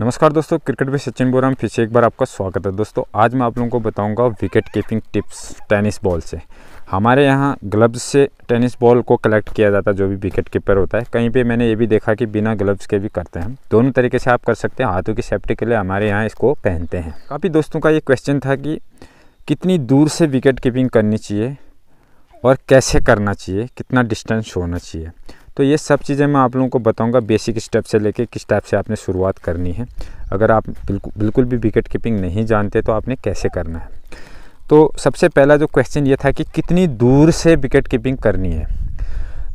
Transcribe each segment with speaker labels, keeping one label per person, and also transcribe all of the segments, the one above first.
Speaker 1: नमस्कार दोस्तों क्रिकेट में सचिन बोरा फिर से एक बार आपका स्वागत है दोस्तों आज मैं आप लोगों को बताऊंगा wicket keeping tips tennis ball से हमारे यहाँ ग्लव्स से टेनिस बॉल को कलेक्ट किया जाता है जो भी विकेट कीपर होता है कहीं पे मैंने ये भी देखा कि बिना ग्लव्स के भी करते हैं दोनों तरीके से आप कर सकते हैं हाथों की सेफ्टी के लिए हमारे यहाँ इसको पहनते हैं काफ़ी दोस्तों का ये क्वेश्चन था कि कितनी दूर से विकेट कीपिंग करनी चाहिए और कैसे करना चाहिए कितना डिस्टेंस होना चाहिए तो ये सब चीज़ें मैं आप लोगों को बताऊंगा बेसिक स्टेप से लेके किस टाइप से आपने शुरुआत करनी है अगर आप बिल्कुल बिल्कुल भी विकेट कीपिंग नहीं जानते तो आपने कैसे करना है तो सबसे पहला जो क्वेश्चन ये था कि कितनी दूर से विकेट कीपिंग करनी है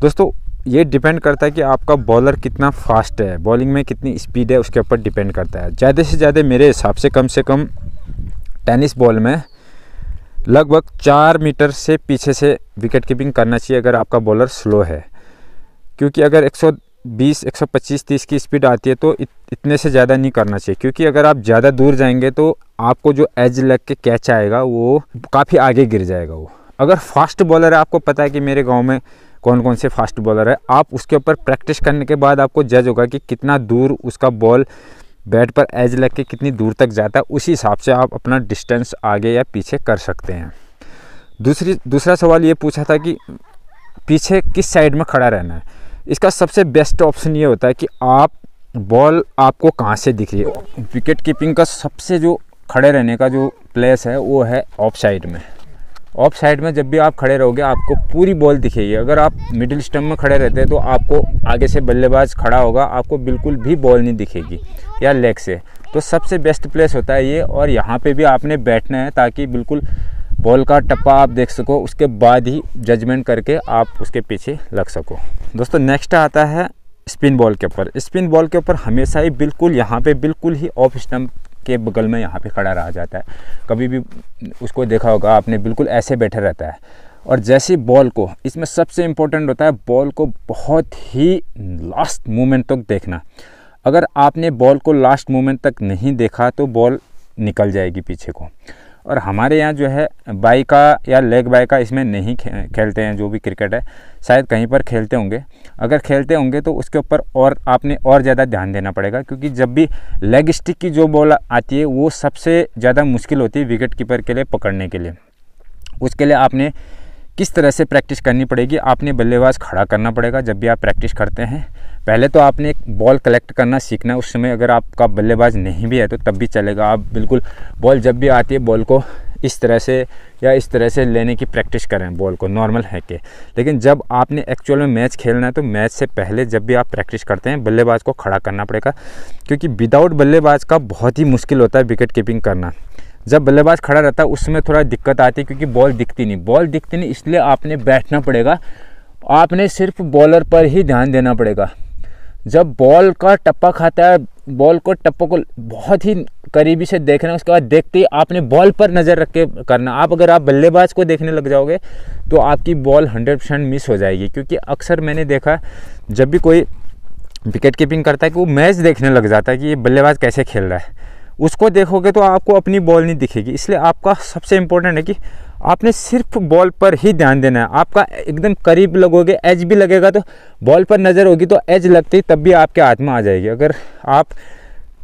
Speaker 1: दोस्तों ये डिपेंड करता है कि आपका बॉलर कितना फास्ट है बॉलिंग में कितनी स्पीड है उसके ऊपर डिपेंड करता है ज़्यादा से ज़्यादा मेरे हिसाब से कम से कम टेनिस बॉल में लगभग चार मीटर से पीछे से विकेट कीपिंग करना चाहिए अगर आपका बॉलर स्लो है क्योंकि अगर 120 125 30 की स्पीड आती है तो इत, इतने से ज़्यादा नहीं करना चाहिए क्योंकि अगर आप ज़्यादा दूर जाएंगे तो आपको जो एज लग के कैच आएगा वो काफ़ी आगे गिर जाएगा वो अगर फास्ट बॉलर है आपको पता है कि मेरे गाँव में कौन कौन से फास्ट बॉलर है आप उसके ऊपर प्रैक्टिस करने के बाद आपको जज होगा कि कितना दूर उसका बॉल बैट पर एज लग के कितनी दूर तक जाता है उसी हिसाब से आप अपना डिस्टेंस आगे या पीछे कर सकते हैं दूसरी दूसरा सवाल ये पूछा था कि पीछे किस साइड में खड़ा रहना है इसका सबसे बेस्ट ऑप्शन ये होता है कि आप बॉल आपको कहाँ से दिख रही है विकेट कीपिंग का सबसे जो खड़े रहने का जो प्लेस है वो है ऑफ साइड में ऑफ साइड में जब भी आप खड़े रहोगे आपको पूरी बॉल दिखेगी अगर आप मिडिल स्टम्प में खड़े रहते हैं तो आपको आगे से बल्लेबाज खड़ा होगा आपको बिल्कुल भी बॉल नहीं दिखेगी या लेग से तो सबसे बेस्ट प्लेस होता है ये और यहाँ पे भी आपने बैठना है ताकि बिल्कुल बॉल का टप्पा आप देख सको उसके बाद ही जजमेंट करके आप उसके पीछे लग सको दोस्तों नेक्स्ट आता है स्पिन बॉल के ऊपर स्पिन बॉल के ऊपर हमेशा ही बिल्कुल यहाँ पे बिल्कुल ही ऑफ स्टम्प के बगल में यहाँ पे खड़ा रहा जाता है कभी भी उसको देखा होगा आपने बिल्कुल ऐसे बैठे रहता है और जैसे बॉल को इसमें सबसे इम्पोर्टेंट होता है बॉल को बहुत ही लास्ट मोमेंट तक देखना अगर आपने बॉल को लास्ट मोमेंट तक नहीं देखा तो बॉल निकल जाएगी पीछे को और हमारे यहाँ जो है बाई का या लेग बाई का इसमें नहीं खे, खेलते हैं जो भी क्रिकेट है शायद कहीं पर खेलते होंगे अगर खेलते होंगे तो उसके ऊपर और आपने और ज़्यादा ध्यान देना पड़ेगा क्योंकि जब भी लेग स्टिक की जो बॉल आती है वो सबसे ज़्यादा मुश्किल होती है विकेट कीपर के लिए पकड़ने के लिए उसके लिए आपने किस तरह से प्रैक्टिस करनी पड़ेगी आपने बल्लेबाज खड़ा करना पड़ेगा जब भी आप प्रैक्टिस करते हैं पहले तो आपने एक बॉल कलेक्ट करना सीखना है उस समय अगर आपका बल्लेबाज नहीं भी है तो तब भी चलेगा आप बिल्कुल बॉल जब भी आती है बॉल को इस तरह से या इस तरह से लेने की प्रैक्टिस करें बॉल को नॉर्मल है के लेकिन जब आपने एक्चुअल में मैच खेलना है तो मैच से पहले जब भी आप प्रैक्टिस करते हैं बल्लेबाज को खड़ा करना पड़ेगा क्योंकि विदाउट बल्लेबाज का बहुत ही मुश्किल होता है विकेट कीपिंग करना जब बल्लेबाज खड़ा रहता है उसमें थोड़ा दिक्कत आती है क्योंकि बॉल दिखती नहीं बॉल दिखती नहीं इसलिए आपने बैठना पड़ेगा आपने सिर्फ बॉलर पर ही ध्यान देना पड़ेगा जब बॉल का टप्पा खाता है बॉल को टप्पा को बहुत ही करीबी से देखना उसके बाद देखते ही आपने बॉल पर नज़र रख के करना आप अगर आप बल्लेबाज को देखने लग जाओगे तो आपकी बॉल हंड्रेड परसेंट मिस हो जाएगी क्योंकि अक्सर मैंने देखा जब भी कोई विकेट कीपिंग करता है कि वो मैच देखने लग जाता है कि ये बल्लेबाज कैसे खेल रहा है उसको देखोगे तो आपको अपनी बॉल नहीं दिखेगी इसलिए आपका सबसे इम्पोर्टेंट है कि आपने सिर्फ बॉल पर ही ध्यान देना है आपका एकदम करीब लगोगे एज भी लगेगा तो बॉल पर नज़र होगी तो एज लगती तब भी आपके हाथ में आ जाएगी अगर आप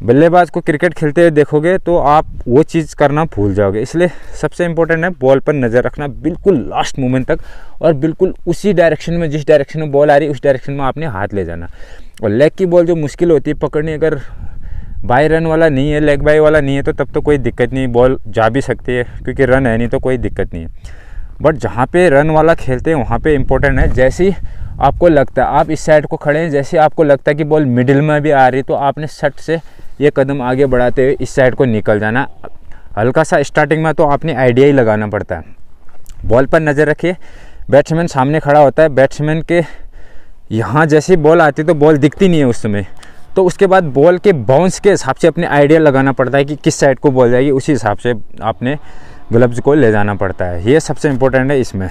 Speaker 1: बल्लेबाज को क्रिकेट खेलते हुए देखोगे तो आप वो चीज़ करना भूल जाओगे इसलिए सबसे इम्पोर्टेंट है बॉल पर नज़र रखना बिल्कुल लास्ट मोमेंट तक और बिल्कुल उसी डायरेक्शन में जिस डायरेक्शन में बॉल आ रही है उस डायरेक्शन में आपने हाथ ले जाना और लेग की बॉल जो मुश्किल होती है पकड़नी अगर बाई रन वाला नहीं है लेग बाई वाला नहीं है तो तब तो कोई दिक्कत नहीं बॉल जा भी सकती है क्योंकि रन है नहीं तो कोई दिक्कत नहीं है बट जहाँ पे रन वाला खेलते हैं वहाँ पे इम्पोर्टेंट है जैसे ही आपको लगता है आप इस साइड को खड़े हैं जैसे आपको लगता है कि बॉल मिडिल में भी आ रही तो आपने सट से ये कदम आगे बढ़ाते हुए इस साइड को निकल जाना हल्का सा स्टार्टिंग में तो आपने आइडिया ही लगाना पड़ता है बॉल पर नज़र रखिए बैट्समैन सामने खड़ा होता है बैट्समैन के यहाँ जैसी बॉल आती तो बॉल दिखती नहीं है उस समय तो उसके बाद बॉल के बाउंस के हिसाब से अपने आइडिया लगाना पड़ता है कि किस साइड को बॉल जाएगी उसी हिसाब से आपने ग्लब्स को ले जाना पड़ता है ये सबसे इम्पोर्टेंट है इसमें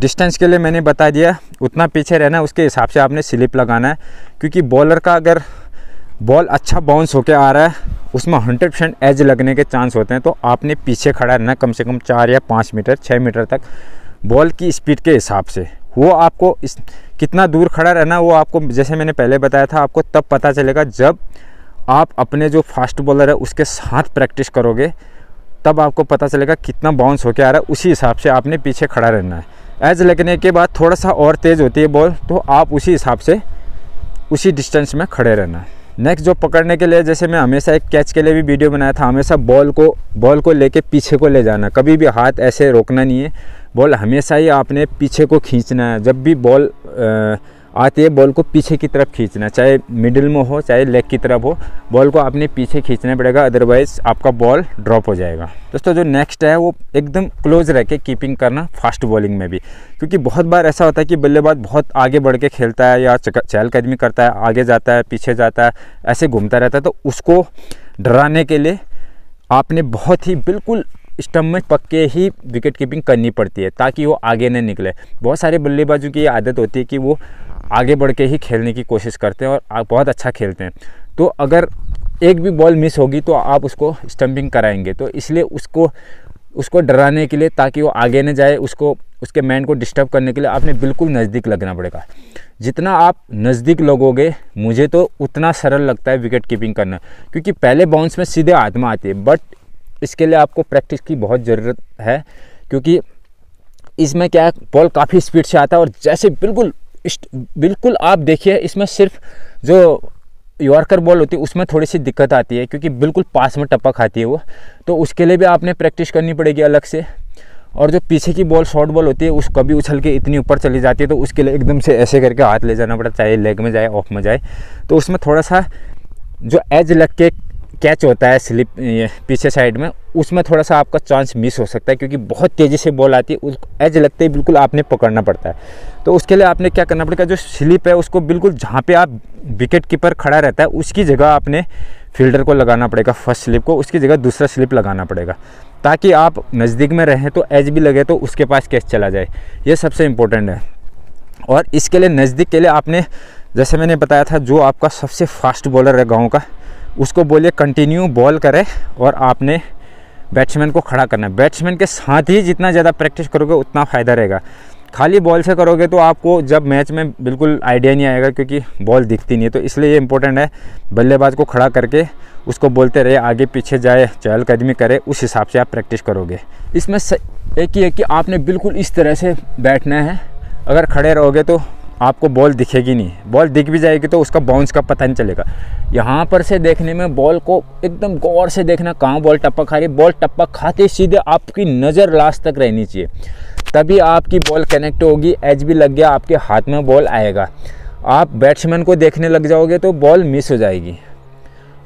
Speaker 1: डिस्टेंस के लिए मैंने बता दिया उतना पीछे रहना उसके हिसाब से आपने स्लिप लगाना है क्योंकि बॉलर का अगर बॉल अच्छा बाउंस होकर आ रहा है उसमें हंड्रेड परसेंट एज लगने के चांस होते हैं तो आपने पीछे खड़ा रहना कम से कम चार या पाँच मीटर छः मीटर तक बॉल की स्पीड के हिसाब से वो आपको इस कितना दूर खड़ा रहना वो आपको जैसे मैंने पहले बताया था आपको तब पता चलेगा जब आप अपने जो फास्ट बॉलर है उसके साथ प्रैक्टिस करोगे तब आपको पता चलेगा कितना बाउंस होकर आ रहा है उसी हिसाब से आपने पीछे खड़ा रहना है एज लगने के बाद थोड़ा सा और तेज़ होती है बॉल तो आप उसी हिसाब से उसी डिस्टेंस में खड़े रहना है नेक्स्ट जो पकड़ने के लिए जैसे मैं हमेशा एक कैच के लिए भी वीडियो बनाया था हमेशा बॉल को बॉल को लेके पीछे को ले जाना कभी भी हाथ ऐसे रोकना नहीं है बॉल हमेशा ही आपने पीछे को खींचना है जब भी बॉल आती है बॉल को पीछे की तरफ खींचना चाहे मिडिल में हो चाहे लेग की तरफ हो बॉल को आपने पीछे खींचना पड़ेगा अदरवाइज़ आपका बॉल ड्रॉप हो जाएगा दोस्तों जो नेक्स्ट है वो एकदम क्लोज रह के कीपिंग करना फास्ट बॉलिंग में भी क्योंकि बहुत बार ऐसा होता है कि बल्लेबाज बहुत आगे बढ़ के खेलता है या चहलकदमी करता है आगे जाता है पीछे जाता है ऐसे घूमता रहता है तो उसको डराने के लिए आपने बहुत ही बिल्कुल स्टम्प पक के ही विकेट कीपिंग करनी पड़ती है ताकि वो आगे न निकले बहुत सारे बल्लेबाजों की आदत होती है कि वो आगे बढ़ के ही खेलने की कोशिश करते हैं और बहुत अच्छा खेलते हैं तो अगर एक भी बॉल मिस होगी तो आप उसको स्टम्पिंग कराएंगे तो इसलिए उसको उसको डराने के लिए ताकि वो आगे न जाए उसको उसके मैन को डिस्टर्ब करने के लिए आपने बिल्कुल नज़दीक लगना पड़ेगा जितना आप नज़दीक लगोगे मुझे तो उतना सरल लगता है विकेट कीपिंग करना क्योंकि पहले बाउंस में सीधे आत्मा आती है बट इसके लिए आपको प्रैक्टिस की बहुत ज़रूरत है क्योंकि इसमें क्या है बॉल काफ़ी स्पीड से आता है और जैसे बिल्कुल बिल्कुल आप देखिए इसमें सिर्फ जो यॉर्कर बॉल होती है उसमें थोड़ी सी दिक्कत आती है क्योंकि बिल्कुल पास में टपक आती है वो तो उसके लिए भी आपने प्रैक्टिस करनी पड़ेगी अलग से और जो पीछे की बॉल शॉर्ट बॉल होती है उस कभी उछल के इतनी ऊपर चली जाती है तो उसके लिए एकदम से ऐसे करके हाथ ले जाना पड़ता है चाहे लेग में जाए ऑफ में जाए तो उसमें थोड़ा सा जो एज लग के कैच होता है स्लिप पीछे साइड में उसमें थोड़ा सा आपका चांस मिस हो सकता है क्योंकि बहुत तेज़ी से बॉल आती है उस एज लगते ही बिल्कुल आपने पकड़ना पड़ता है तो उसके लिए आपने क्या करना पड़ेगा जो स्लिप है उसको बिल्कुल जहाँ पे आप विकेट कीपर खड़ा रहता है उसकी जगह आपने फील्डर को लगाना पड़ेगा फर्स्ट स्लिप को उसकी जगह दूसरा स्लिप लगाना पड़ेगा ताकि आप नज़दीक में रहें तो एज भी लगे तो उसके पास कैच चला जाए ये सबसे इम्पोर्टेंट है और इसके लिए नज़दीक के लिए आपने जैसे मैंने बताया था जो आपका सबसे फास्ट बॉलर है गाँव का उसको बोलिए कंटिन्यू बॉल करे और आपने बैट्समैन को खड़ा करना है बैट्समैन के साथ ही जितना ज़्यादा प्रैक्टिस करोगे उतना फ़ायदा रहेगा खाली बॉल से करोगे तो आपको जब मैच में बिल्कुल आइडिया नहीं आएगा क्योंकि बॉल दिखती नहीं है तो इसलिए ये इंपॉर्टेंट है बल्लेबाज को खड़ा करके उसको बोलते रहे आगे पीछे जाए चहलकदमी करे उस हिसाब से आप प्रैक्टिस करोगे इसमें एक ही है कि आपने बिल्कुल इस तरह से बैठना है अगर खड़े रहोगे तो आपको बॉल दिखेगी नहीं बॉल दिख भी जाएगी तो उसका बाउंस का पता नहीं चलेगा यहाँ पर से देखने में बॉल को एकदम गौर से देखना कहाँ बॉल टप्पा खा रही है बॉल टप्पा खाते सीधे आपकी नज़र लास्ट तक रहनी चाहिए तभी आपकी बॉल कनेक्ट होगी एज भी लग गया आपके हाथ में बॉल आएगा आप बैट्समैन को देखने लग जाओगे तो बॉल मिस हो जाएगी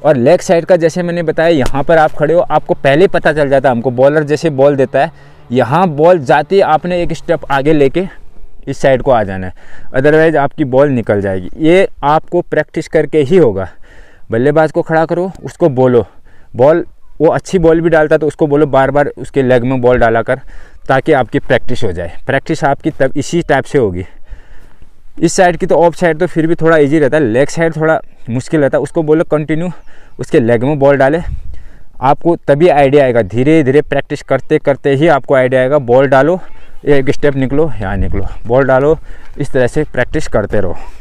Speaker 1: और लेग साइड का जैसे मैंने बताया यहाँ पर आप खड़े हो आपको पहले पता चल जाता है हमको बॉलर जैसे बॉल देता है यहाँ बॉल जाते आपने एक स्टेप आगे लेके इस साइड को आ जाना है अदरवाइज़ आपकी बॉल निकल जाएगी ये आपको प्रैक्टिस करके ही होगा बल्लेबाज को खड़ा करो उसको बोलो बॉल वो अच्छी बॉल भी डालता तो उसको बोलो बार बार उसके लेग में बॉल डाला कर ताकि आपकी प्रैक्टिस हो जाए प्रैक्टिस आपकी तब इसी टाइप से होगी इस साइड की तो ऑफ साइड तो फिर भी थोड़ा इजी रहता है लेग साइड थोड़ा मुश्किल रहता है उसको बोलो कंटिन्यू उसके लेग में बॉल डाले आपको तभी आइडिया आएगा धीरे धीरे प्रैक्टिस करते करते ही आपको आइडिया आएगा बॉल डालो एक स्टेप निकलो यहाँ निकलो बॉल डालो इस तरह से प्रैक्टिस करते रहो